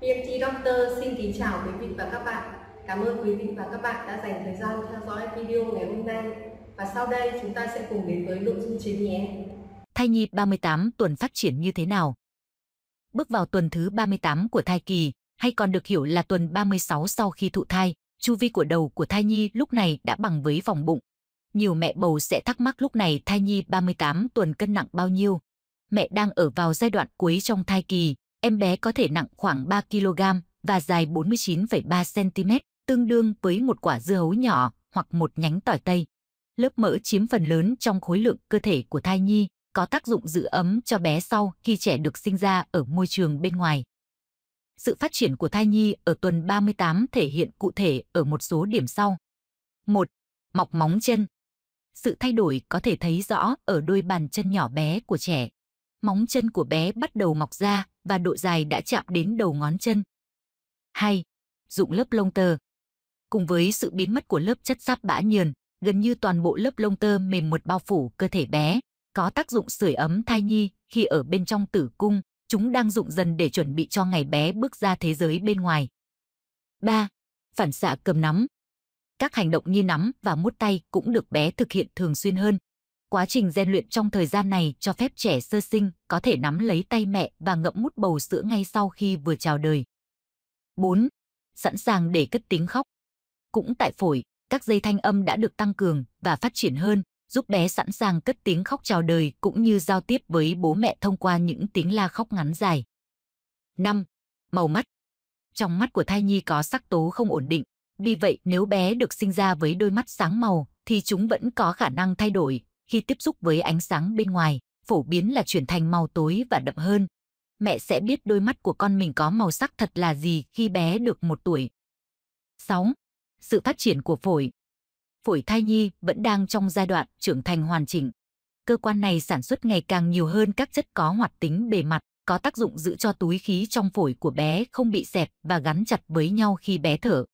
PMT Doctor xin kính chào quý vị và các bạn. Cảm ơn quý vị và các bạn đã dành thời gian theo dõi video ngày hôm nay. Và sau đây chúng ta sẽ cùng đến với nội dung chính nhé. Thai nhi 38 tuần phát triển như thế nào? Bước vào tuần thứ 38 của thai kỳ, hay còn được hiểu là tuần 36 sau khi thụ thai, chu vi của đầu của thai nhi lúc này đã bằng với vòng bụng. Nhiều mẹ bầu sẽ thắc mắc lúc này thai nhi 38 tuần cân nặng bao nhiêu. Mẹ đang ở vào giai đoạn cuối trong thai kỳ, em bé có thể nặng khoảng 3 kg và dài 49,3 cm, tương đương với một quả dưa hấu nhỏ hoặc một nhánh tỏi tây. Lớp mỡ chiếm phần lớn trong khối lượng cơ thể của thai nhi, có tác dụng giữ ấm cho bé sau khi trẻ được sinh ra ở môi trường bên ngoài. Sự phát triển của thai nhi ở tuần 38 thể hiện cụ thể ở một số điểm sau. 1. Mọc móng chân. Sự thay đổi có thể thấy rõ ở đôi bàn chân nhỏ bé của trẻ móng chân của bé bắt đầu mọc ra và độ dài đã chạm đến đầu ngón chân. Hai, Dụng lớp lông tơ Cùng với sự biến mất của lớp chất giáp bã nhờn, gần như toàn bộ lớp lông tơ mềm mượt bao phủ cơ thể bé, có tác dụng sưởi ấm thai nhi khi ở bên trong tử cung, chúng đang dụng dần để chuẩn bị cho ngày bé bước ra thế giới bên ngoài. 3. Phản xạ cầm nắm Các hành động như nắm và mút tay cũng được bé thực hiện thường xuyên hơn, Quá trình rèn luyện trong thời gian này cho phép trẻ sơ sinh có thể nắm lấy tay mẹ và ngậm mút bầu sữa ngay sau khi vừa chào đời. 4. Sẵn sàng để cất tiếng khóc. Cũng tại phổi, các dây thanh âm đã được tăng cường và phát triển hơn, giúp bé sẵn sàng cất tiếng khóc chào đời cũng như giao tiếp với bố mẹ thông qua những tiếng la khóc ngắn dài. 5. Màu mắt. Trong mắt của thai nhi có sắc tố không ổn định, vì vậy nếu bé được sinh ra với đôi mắt sáng màu thì chúng vẫn có khả năng thay đổi khi tiếp xúc với ánh sáng bên ngoài, phổ biến là chuyển thành màu tối và đậm hơn. Mẹ sẽ biết đôi mắt của con mình có màu sắc thật là gì khi bé được một tuổi. 6. Sự phát triển của phổi Phổi thai nhi vẫn đang trong giai đoạn trưởng thành hoàn chỉnh. Cơ quan này sản xuất ngày càng nhiều hơn các chất có hoạt tính bề mặt, có tác dụng giữ cho túi khí trong phổi của bé không bị xẹp và gắn chặt với nhau khi bé thở.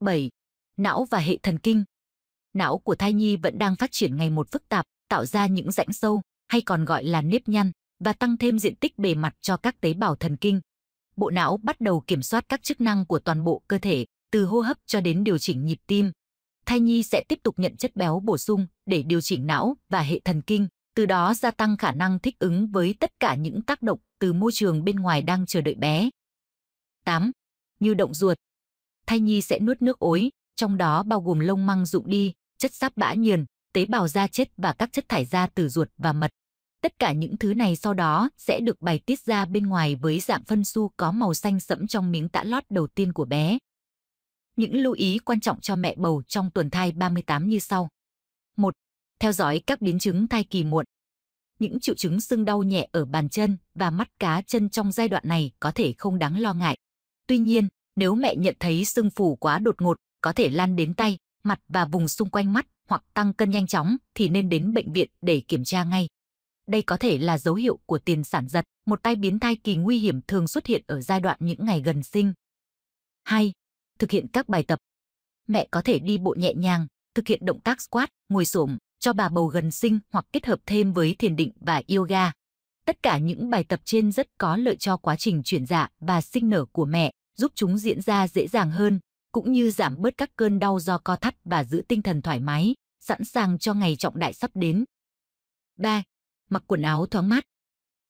7. Não và hệ thần kinh não của thai nhi vẫn đang phát triển ngày một phức tạp, tạo ra những rãnh sâu, hay còn gọi là nếp nhăn, và tăng thêm diện tích bề mặt cho các tế bào thần kinh. Bộ não bắt đầu kiểm soát các chức năng của toàn bộ cơ thể, từ hô hấp cho đến điều chỉnh nhịp tim. Thai nhi sẽ tiếp tục nhận chất béo bổ sung để điều chỉnh não và hệ thần kinh, từ đó gia tăng khả năng thích ứng với tất cả những tác động từ môi trường bên ngoài đang chờ đợi bé. 8. Như động ruột. Thai nhi sẽ nuốt nước ối, trong đó bao gồm lông măng rụng đi chất sáp bã nhờn, tế bào da chết và các chất thải ra từ ruột và mật. Tất cả những thứ này sau đó sẽ được bài tiết ra bên ngoài với dạng phân su có màu xanh sẫm trong miếng tã lót đầu tiên của bé. Những lưu ý quan trọng cho mẹ bầu trong tuần thai 38 như sau. 1. Theo dõi các biến chứng thai kỳ muộn. Những triệu chứng sưng đau nhẹ ở bàn chân và mắt cá chân trong giai đoạn này có thể không đáng lo ngại. Tuy nhiên, nếu mẹ nhận thấy sưng phù quá đột ngột, có thể lan đến tay, mặt và vùng xung quanh mắt hoặc tăng cân nhanh chóng thì nên đến bệnh viện để kiểm tra ngay. Đây có thể là dấu hiệu của tiền sản giật, một tai biến thai kỳ nguy hiểm thường xuất hiện ở giai đoạn những ngày gần sinh. 2. Thực hiện các bài tập. Mẹ có thể đi bộ nhẹ nhàng, thực hiện động tác squat, ngồi xổm cho bà bầu gần sinh hoặc kết hợp thêm với thiền định và yoga. Tất cả những bài tập trên rất có lợi cho quá trình chuyển dạ và sinh nở của mẹ, giúp chúng diễn ra dễ dàng hơn cũng như giảm bớt các cơn đau do co thắt và giữ tinh thần thoải mái, sẵn sàng cho ngày trọng đại sắp đến. 3. Mặc quần áo thoáng mát.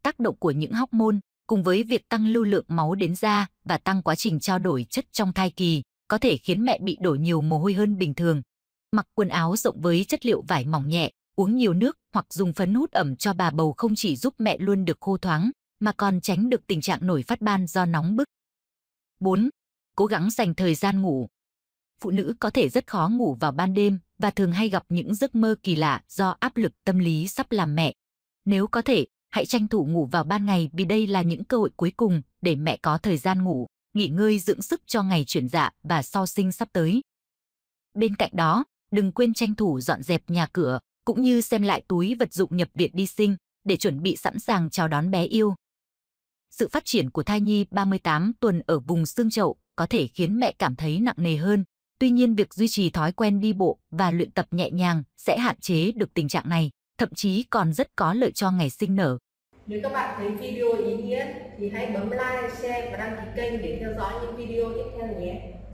Tác động của những hóc môn cùng với việc tăng lưu lượng máu đến da và tăng quá trình trao đổi chất trong thai kỳ có thể khiến mẹ bị đổ nhiều mồ hôi hơn bình thường. Mặc quần áo rộng với chất liệu vải mỏng nhẹ, uống nhiều nước hoặc dùng phấn hút ẩm cho bà bầu không chỉ giúp mẹ luôn được khô thoáng, mà còn tránh được tình trạng nổi phát ban do nóng bức. 4 cố gắng dành thời gian ngủ. Phụ nữ có thể rất khó ngủ vào ban đêm và thường hay gặp những giấc mơ kỳ lạ do áp lực tâm lý sắp làm mẹ. Nếu có thể, hãy tranh thủ ngủ vào ban ngày vì đây là những cơ hội cuối cùng để mẹ có thời gian ngủ, nghỉ ngơi dưỡng sức cho ngày chuyển dạ và sau sinh sắp tới. Bên cạnh đó, đừng quên tranh thủ dọn dẹp nhà cửa, cũng như xem lại túi vật dụng nhập viện đi sinh để chuẩn bị sẵn sàng chào đón bé yêu. Sự phát triển của thai nhi 38 tuần ở vùng xương chậu có thể khiến mẹ cảm thấy nặng nề hơn. Tuy nhiên việc duy trì thói quen đi bộ và luyện tập nhẹ nhàng sẽ hạn chế được tình trạng này, thậm chí còn rất có lợi cho ngày sinh nở. Nếu các bạn thấy video ý nghĩa thì hãy bấm like, share và đăng ký kênh để theo dõi những video tiếp theo nhé.